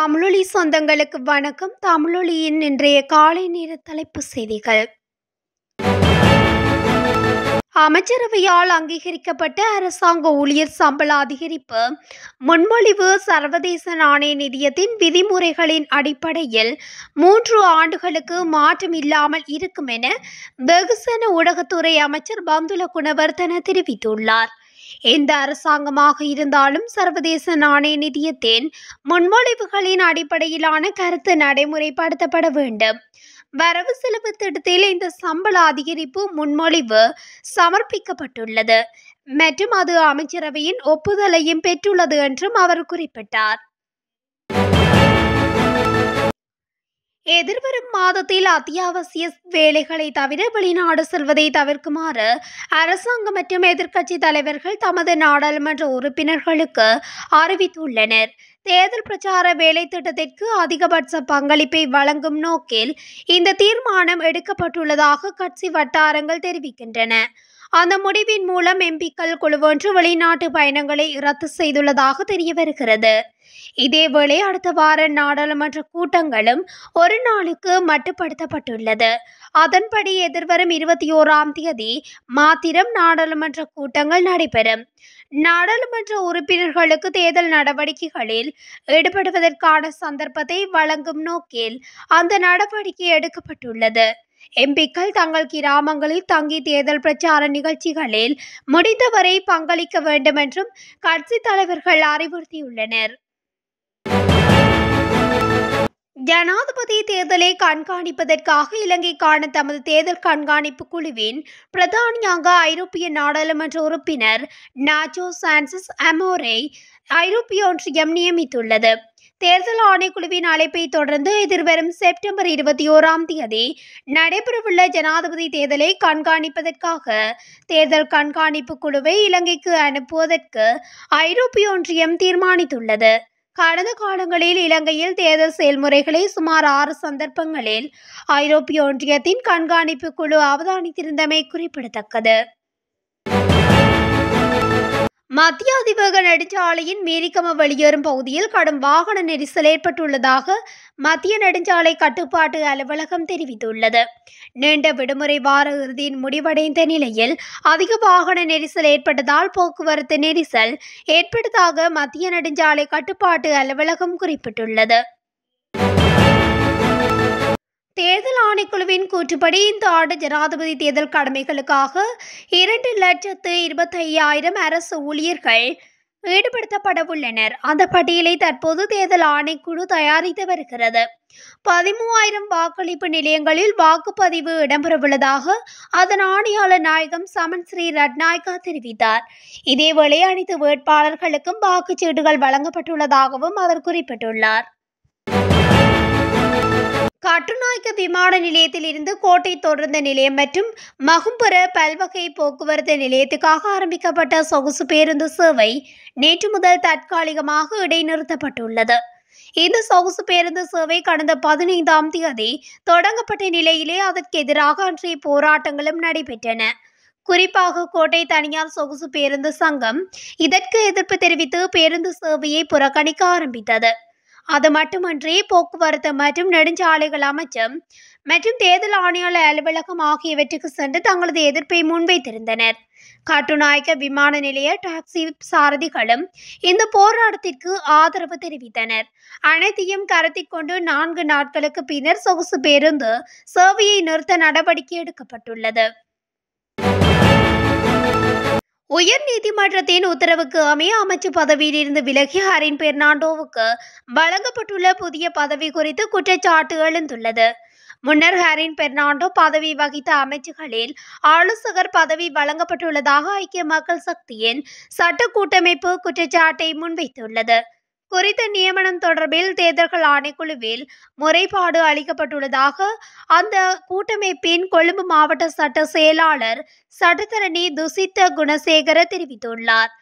தமிழொலி சொந்தங்களுக்கு வணக்கம் தமிழொலியின் இன்றைய காலை நேர தலைப்பு செய்திகள் அமைச்சரவையால் அங்கீகரிக்கப்பட்ட அரசாங்க ஊழியர் சம்பள அதிகரிப்பு முன்மொழிவு சர்வதேச நாணய நிதியத்தின் விதிமுறைகளின் அடிப்படையில் மூன்று ஆண்டுகளுக்கு மாற்றம் இல்லாமல் இருக்கும் என வெகுசன ஊடகத்துறை அமைச்சர் பந்துல குணவர்தன தெரிவித்துள்ளார் எந்த அரசாங்கமாக இருந்தாலும் சர்வதேச நாணய நிதியத்தின் முன்மொழிவுகளின் அடிப்படையிலான கருத்து நடைமுறைப்படுத்தப்பட வேண்டும் வரவு செலவு திட்டத்தில் இந்த சம்பள அதிகரிப்பு முன்மொழிவு சமர்ப்பிக்கப்பட்டுள்ளது மற்றும் அது அமைச்சரவையின் ஒப்புதலையும் பெற்றுள்ளது என்றும் அவர் குறிப்பிட்டார் எதிர்வரும் மாதத்தில் அத்தியாவசிய வேலைகளை தவிர வெளிநாடு செல்வதை தவிர்க்குமாறு அரசாங்கம் மற்றும் எதிர்க்கட்சி தலைவர்கள் தமது நாடாளுமன்ற உறுப்பினர்களுக்கு அறிவித்துள்ளனர் தேர்தல் பிரச்சார வேலை திட்டத்திற்கு அதிகபட்ச பங்களிப்பை வழங்கும் நோக்கில் இந்த தீர்மானம் எடுக்கப்பட்டுள்ளதாக கட்சி வட்டாரங்கள் தெரிவிக்கின்றன அந்த முடிவின் மூலம் எம்பிக்கள் குழுவொன்று வெளிநாட்டு பயணங்களை ரத்து செய்துள்ளதாக தெரிய வருகிறது இதேவேளை அடுத்த வார நாடாளுமன்ற கூட்டங்களும் ஒரு நாளுக்கு மட்டுப்படுத்தப்பட்டுள்ளது அதன்படி எதிர்வரும் இருபத்தி ஓராம் தேதி மாத்திரம் நாடாளுமன்ற கூட்டங்கள் நடைபெறும் நாடாளுமன்ற உறுப்பினர்களுக்கு தேர்தல் நடவடிக்கைகளில் ஈடுபடுவதற்கான சந்தர்ப்பத்தை வழங்கும் நோக்கில் அந்த நடவடிக்கை எடுக்கப்பட்டுள்ளது எம்பிக்கள் தங்கள் கிராமங்களில் தங்கி தேர்தல் பிரச்சார நிகழ்ச்சிகளில் முடிந்தவரை பங்களிக்க வேண்டும் என்றும் கட்சித் தலைவர்கள் அறிவுறுத்தியுள்ளனர் ஜனாதிபதி தேர்தலை கண்காணிப்பதற்காக இலங்கைக்கான தமது தேர்தல் கண்காணிப்பு குழுவின் பிரதானியாக ஐரோப்பிய நாடாளுமன்ற உறுப்பினர் நாச்சோ சான்சஸ் அமோரை ஐரோப்பிய ஒன்றியம் நியமித்துள்ளது தேர்தல் ஆணைக்குழுவின் அழைப்பை தொடர்ந்து எதிர்வரும் செப்டம்பர் இருபத்தி ஓராம் தேதி நடைபெறவுள்ள ஜனாதிபதி தேர்தலை கண்காணிப்பதற்காக தேர்தல் கண்காணிப்பு குழுவை இலங்கைக்கு அனுப்புவதற்கு ஐரோப்பிய ஒன்றியம் தீர்மானித்துள்ளது கடந்த காலங்களில் இலங்கையில் தேர்தல் செயல்முறைகளை சுமார் ஆறு சந்தர்ப்பங்களில் ஐரோப்பிய ஒன்றியத்தின் கண்காணிப்பு குழு அவதானித்திருந்தமை குறிப்பிடத்தக்கது மத்திய அதிவேக நெடுஞ்சாலையின் மீரிக்கம வெளியேறும் பகுதியில் கடும் வாகன நெரிசல் ஏற்பட்டுள்ளதாக மத்திய நெடுஞ்சாலை கட்டுப்பாட்டு அலுவலகம் தெரிவித்துள்ளது நீண்ட விடுமுறை வார இறுதியின் முடிவடைந்த நிலையில் அதிக வாகன நெரிசல் ஏற்பட்டதால் போக்குவரத்து நெரிசல் ஏற்பட்டதாக மத்திய நெடுஞ்சாலை கட்டுப்பாட்டு அலுவலகம் குறிப்பிட்டுள்ளது தேர்தல் ஆணைக்குழுவின் கூற்றுப்படி இந்த ஆண்டு ஜனாதிபதி தேர்தல் கடமைகளுக்காக இரண்டு லட்சத்து இருபத்தையாயிரம் அரசு ஊழியர்கள் ஈடுபடுத்தப்பட உள்ளனர் அந்த பட்டியலை தற்போது தேர்தல் ஆணைக்குழு தயாரித்து வருகிறது பதிமூவாயிரம் வாக்களிப்பு நிலையங்களில் வாக்குப்பதிவு இடம்பெறவுள்ளதாக அதன் ஆணையாளர் நாயகம் சமன் ஸ்ரீ ரட்நாயக்கா தெரிவித்தார் இதேவேளை அனைத்து வேட்பாளர்களுக்கும் வாக்குச்சீட்டுகள் வழங்கப்பட்டுள்ளதாகவும் அவர் குறிப்பிட்டுள்ளார் கட்டுநாயக்க விமான நிலையத்தில் இருந்து கோட்டை தொடர்ந்த நிலையம் மற்றும் மகும்புர பல்வகை போக்குவரத்து நிலையத்துக்காக ஆரம்பிக்கப்பட்ட சொகுசு பேருந்து சேவை நேற்று முதல் தற்காலிகமாக இடைநிறுத்தப்பட்டுள்ளது இந்த சொகுசு பேருந்து சேவை கடந்த பதினைந்தாம் தேதி தொடங்கப்பட்ட நிலையிலே அதற்கு எதிராக அன்றைய போராட்டங்களும் நடைபெற்றன குறிப்பாக கோட்டை தனியார் சொகுசு பேருந்து சங்கம் இதற்கு எதிர்ப்பு தெரிவித்து பேருந்து சேவையை புறக்கணிக்க ஆரம்பித்தது அது மட்டுமன்றி போக்குவரத்து மற்றும் நெடுஞ்சாலைகள் அமைச்சம் மற்றும் தேர்தல் ஆணையாளர் அலுவலகம் ஆகியவற்றுக்கு சென்று தங்களது எதிர்ப்பை முன்வைத்திருந்தனர் கட்டுநாயக்க விமான நிலைய டாக்ஸி சாரதிகளும் இந்த போராட்டத்திற்கு ஆதரவு தெரிவித்தனர் அனைத்தையும் கருத்தில் கொண்டு நான்கு நாட்களுக்கு பின்னர் சொகுசு பேருந்து சேவையை நிறுத்த நடவடிக்கை எடுக்கப்பட்டுள்ளது உயர் நீதிமன்றத்தின் உத்தரவுக்கு அமைய அமைச்சு பதவியிலிருந்து விலகி ஹரின் பெர்னாண்டோவுக்கு வழங்கப்பட்டுள்ள புதிய பதவி குறித்து குற்றச்சாட்டு எழுந்துள்ளது முன்னர் ஹரின் பெர்னாண்டோ பதவி வகித்த அமைச்சுகளில் ஆலோசகர் பதவி வழங்கப்பட்டுள்ளதாக ஐக்கிய மக்கள் சக்தியின் சட்ட கூட்டமைப்பு குற்றச்சாட்டை முன்வைத்துள்ளது குறித்த நியமனம் தொடர்பில் தேர்தல்கள் ஆணைக்குழுவில் முறைப்பாடு அளிக்கப்பட்டுள்ளதாக அந்த கூட்டமைப்பின் கொழும்பு மாவட்ட சட்ட செயலாளர் சட்டத்தரணி துசித்த குணசேகர தெரிவித்துள்ளார்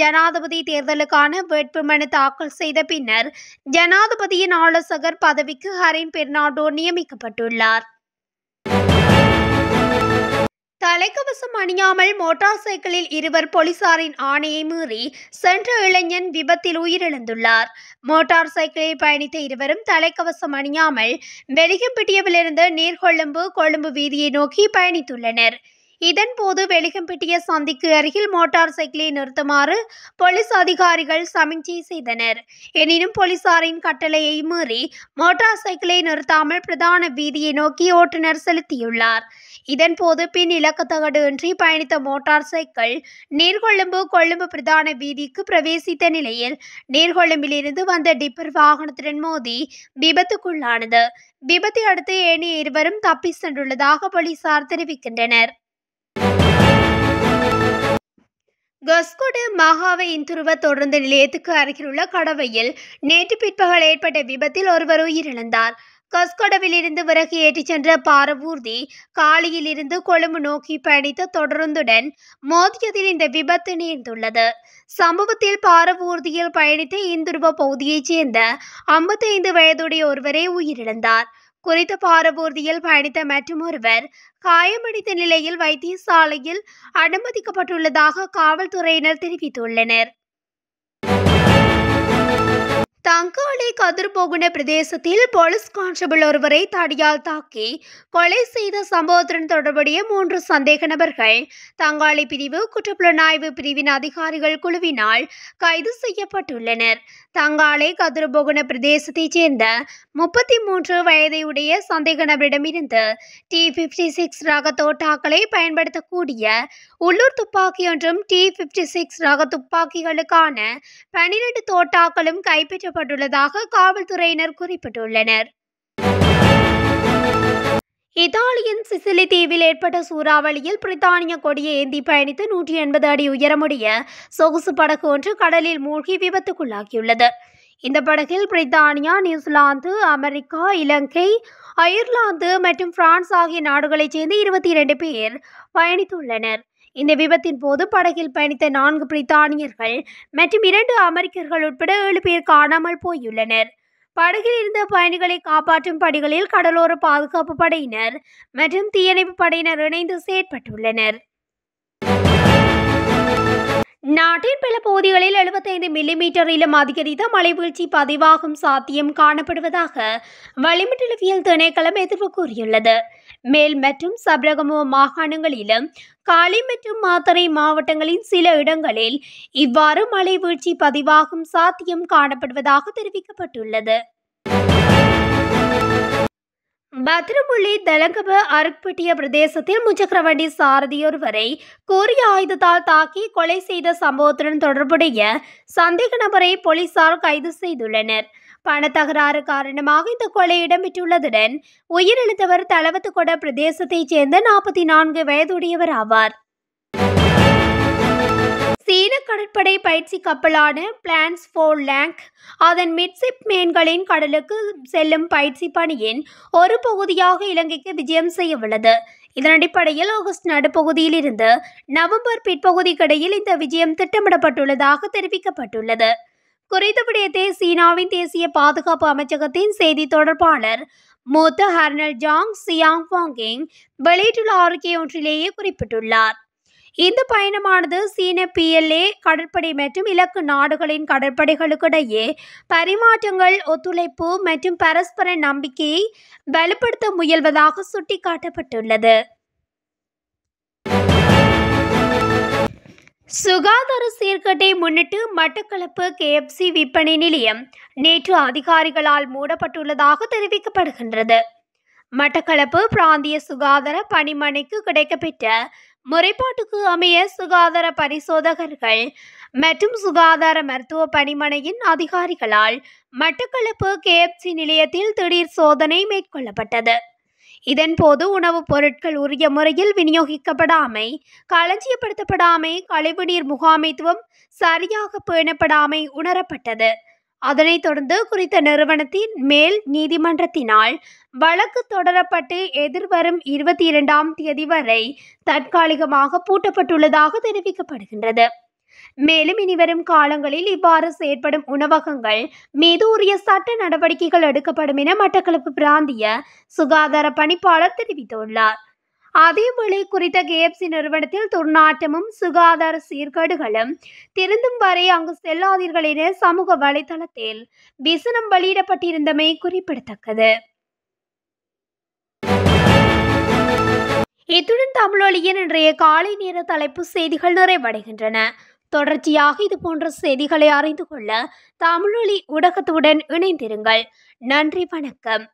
ஜனாதிபதி தேர்தலுக்கான வேட்புமனு தாக்கல் செய்த பின்னர் ஜனாதிபதியின் ஆலோசகர் பதவிக்கு ஹரின் பெர்னாண்டோ நியமிக்கப்பட்டுள்ளார் தலைக்கவசம் அணியாமல் மோட்டார் சைக்கிளில் இருவர் போலீசாரின் ஆணையை மீறி சென்ற இளைஞன் விபத்தில் உயிரிழந்துள்ளார் மோட்டார் சைக்கிளில் பயணித்த இருவரும் தலைக்கவசம் அணியாமல் வெளிகம்பட்டியவிலிருந்து நீர்கொழும்பு கொழும்பு வீதியை நோக்கி பயணித்துள்ளனர் இதன்போது வெளிகம்பிட்டிய சந்திக்கு அருகில் மோட்டார் சைக்கிளை நிறுத்துமாறு போலீஸ் அதிகாரிகள் சமிஞ்சை செய்தனர் எனினும் போலீசாரின் கட்டளையை மீறி மோட்டார் சைக்கிளை நிறுத்தாமல் பிரதான வீதியை நோக்கி ஓட்டுநர் செலுத்தியுள்ளார் இதன்போது பின் இலக்கு தகடு இன்றி பயணித்த மோட்டார் சைக்கிள் நீர்கொழும்பு கொழும்பு பிரதான வீதிக்கு பிரவேசித்த நிலையில் நீர்கொழும்பிலிருந்து வந்த டிப்பர் வாகனத்துடன் மோதி விபத்துக்குள்ளானது விபத்தை அடுத்து ஏனைய இருவரும் தப்பி சென்றுள்ளதாக போலீசார் தெரிவிக்கின்றனர் கொஸ்கோடு மகாவை இந்துருவ தொடர்ந்த நிலையத்துக்கு அருகிலுள்ள கடவையில் நேற்று பிற்பகல் ஏற்பட்ட விபத்தில் ஒருவர் உயிரிழந்தார் கொஸ்கொடவில் விறகு ஏற்றிச் சென்ற பாரவூர்தி காலியில் இருந்து கொழும்பு நோக்கி பயணித்த தொடருந்துடன் மோதியதில் இந்த விபத்து நேர்ந்துள்ளது சம்பவத்தில் பாரவூர்தியில் பயணித்த இந்துருவ பகுதியைச் சேர்ந்த ஐம்பத்தைந்து வயதுடைய ஒருவரே உயிரிழந்தார் குறித்த பாரபூர்தியில் பயணித்த மற்றுமொருவர் காயமடைந்த நிலையில் வைத்தியசாலையில் அனுமதிக்கப்பட்டுள்ளதாக காவல்துறையினர் தெரிவித்துள்ளனர் தங்காளி கதிர்போகுன பிரதேசத்தில் போலீஸ் கான்ஸ்டபிள் ஒருவரை தடியால் தாக்கி கொலை செய்த சம்பவத்துடன் தொடர்புடைய மூன்று சந்தேக நபர்கள் தங்காளி பிரிவு குற்றப்புலனாய்வு பிரிவின் அதிகாரிகள் குழுவினால் கைது செய்யப்பட்டுள்ளனர் தங்காலை கதிர்போகன பிரதேசத்தைச் சேர்ந்த முப்பத்தி மூன்று வயதையுடைய சந்தேக நபரிடமிருந்து டி ஃபிஃப்டி சிக்ஸ் ரக தோட்டாக்களை பயன்படுத்தக்கூடிய உள்ளூர் துப்பாக்கி ஒன்றும் டி ஃபிஃப்டி சிக்ஸ் ரக துப்பாக்கிகளுக்கான பனிரெண்டு தோட்டாக்களும் கைப்பற்றப்பட்டுள்ளதாக காவல்துறையினர் குறிப்பிட்டுள்ளனர் இத்தாலியின் சிசிலி தீவில் ஏற்பட்ட சூறாவளியில் பிரித்தானிய கொடியை ஏந்தி பயணித்து நூற்றி எண்பது அடி உயரமுடைய சொகுசு படகு ஒன்று கடலில் மூழ்கி விபத்துக்குள்ளாகியுள்ளது இந்த படகில் Britannia New Zealand America Ilangai Ireland மற்றும் பிரான்ஸ் ஆகிய நாடுகளைச் சேர்ந்து இருபத்தி இரண்டு பேர் பயணித்துள்ளனர் இந்த விபத்தின் போது படகில் பயணித்த நான்கு பிரித்தானியர்கள் மற்றும் இரண்டு அமெரிக்கர்கள் உட்பட ஏழு பேர் காணாமல் போயுள்ளனர் படகில் இருந்த பயணிகளை காப்பாற்றும் பணிகளில் கடலோர பாதுகாப்பு படையினர் மற்றும் தீயணைப்பு படையினர் இணைந்து செயற்பட்டுள்ளனர் நாட்டின் பல பகுதிகளில் எழுபத்தைந்து மீட்டரிலும் அதிகரித்த மழை வீழ்ச்சி பதிவாகும் சாத்தியம் காணப்படுவதாக வளிமண்டலவியல் திணைக்களம் எதிர்ப்பு கூறியுள்ளது மேல் மற்றும் சபரகமோ மாகாணங்களிலும் காலி மற்றும் மாத்தரை மாவட்டங்களின் சில இடங்களில் இவ்வாறு மழை வீழ்ச்சி பதிவாகும் சாத்தியம் காணப்படுவதாக தெரிவிக்கப்பட்டுள்ளது பத்ரபுள்ளி தலங்கப அருக்பட்டிய பிரதேசத்தில் முச்சக்கரவண்டி சாரதியொருவரை கூறிய ஆயுதத்தால் தாக்கி கொலை செய்த சம்பவத்துடன் தொடர்புடைய சந்தேக நபரை போலீசார் கைது செய்துள்ளனர் பணத்தகராறு காரணமாக இந்த கொலை இடம்பெற்றுள்ளதுடன் உயிரிழந்தவர் தளவத்துக்கொட பிரதேசத்தைச் சேர்ந்த நாற்பத்தி நான்கு வயதுடையவர் ஆவார் சீன கடற்படை பயிற்சி கப்பலான பிளான்ஸ் ஃபோர் லேங்க் அதன் மிட்சிப் மேன்களின் கடலுக்கு செல்லும் பயிற்சி பணியின் ஒரு பகுதியாக இலங்கைக்கு விஜயம் செய்ய உள்ளது இதன் அடிப்படையில் ஆகஸ்ட் நடுப்பகுதியில் இருந்து நவம்பர் பிற்பகுதிக்கிடையில் இந்த விஜயம் திட்டமிடப்பட்டுள்ளதாக தெரிவிக்கப்பட்டுள்ளது குறித்த விடயத்தை சீனாவின் தேசிய பாதுகாப்பு அமைச்சகத்தின் செய்தி தொடர்பாளர் மூத்த ஹர்னல் ஜாங் சியாங் வாங்கிங் வெளியிட்டுள்ள அறிக்கை ஒன்றிலேயே குறிப்பிட்டுள்ளார் இந்த பயணமானது சீன பிஎல்ஏ கடற்படை மற்றும் இலக்கு நாடுகளின் கடற்படைகளுக்கிடையே பரிமாற்றங்கள் ஒத்துழைப்பு மற்றும் பரஸ்பர நம்பிக்கையை வலுப்படுத்த முயல்வதாக சுட்டிக்காட்டப்பட்டுள்ளது சுகாதார சீர்கேட்டை முன்னிட்டு மட்டக்களப்பு கேஎஃப்சி விற்பனை நிலையம் நேற்று அதிகாரிகளால் மூடப்பட்டுள்ளதாக தெரிவிக்கப்படுகின்றது மட்டக்களப்பு பிராந்திய சுகாதார பணிமனைக்கு கிடைக்கப்பெற்ற முறைப்பாட்டுக்கு அமைய சுகாதார பரிசோதகர்கள் மற்றும் சுகாதார மருத்துவ பணிமனையின் அதிகாரிகளால் மட்டக்களப்பு கேஎப்சி நிலையத்தில் திடீர் சோதனை மேற்கொள்ளப்பட்டது இதன்போது உணவுப் பொருட்கள் உரிய முறையில் விநியோகிக்கப்படாமை களஞ்சியப்படுத்தப்படாமை கழிவுநீர் முகாமைத்துவம் சரியாக பேணப்படாமை உணரப்பட்டது அதனைத் தொடர்ந்து குறித்த நிறுவனத்தின் மேல் நீதிமன்றத்தினால் வழக்கு தொடரப்பட்டு எதிர்வரும் இருபத்தி இரண்டாம் தேதி வரை தற்காலிகமாக பூட்டப்பட்டுள்ளதாக தெரிவிக்கப்படுகின்றது மேலும் இனிவரும் காலங்களில் இவ்வாறு செயற்படும் உணவகங்கள் மீது உரிய சட்ட நடவடிக்கைகள் எடுக்கப்படும் என மட்டக்களப்பு பிராந்திய சுகாதார பணிப்பாளர் தெரிவித்துள்ளார் அதேவேளை குறித்த கேஎப்சி நிறுவனத்தில் துர்நாற்றமும் சுகாதார சீர்கேடுகளும் திருந்தும் வரை அங்கு செல்லாதீர்கள் என சமூக வலைதளத்தில் விசனம் வெளியிடப்பட்டிருந்தமை குறிப்பிடத்தக்கது இத்துடன் தமிழொலியின் இன்றைய காலை நேர தலைப்பு செய்திகள் நிறைவடைகின்றன தொடர்ச்சியாக இது போன்ற செய்திகளை அறிந்து கொள்ள தமிழொலி ஊடகத்துடன் இணைந்திருங்கள் நன்றி வணக்கம்